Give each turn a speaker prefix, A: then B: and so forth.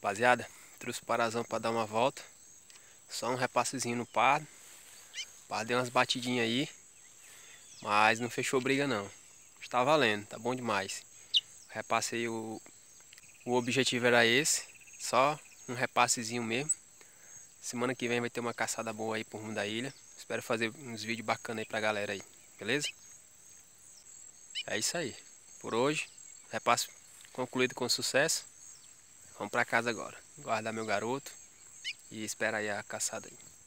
A: Rapaziada, trouxe o parazão para dar uma volta. Só um repassezinho no par. Par deu umas batidinhas aí. Mas não fechou briga não. Está valendo, tá bom demais. Repassei o... O objetivo era esse. Só um repassezinho mesmo. Semana que vem vai ter uma caçada boa aí por rumo da ilha. Espero fazer uns vídeos bacanas aí pra galera aí. Beleza? É isso aí. Por hoje, repasse concluído com sucesso. Vamos para casa agora. Guardar meu garoto e esperar aí a caçada aí.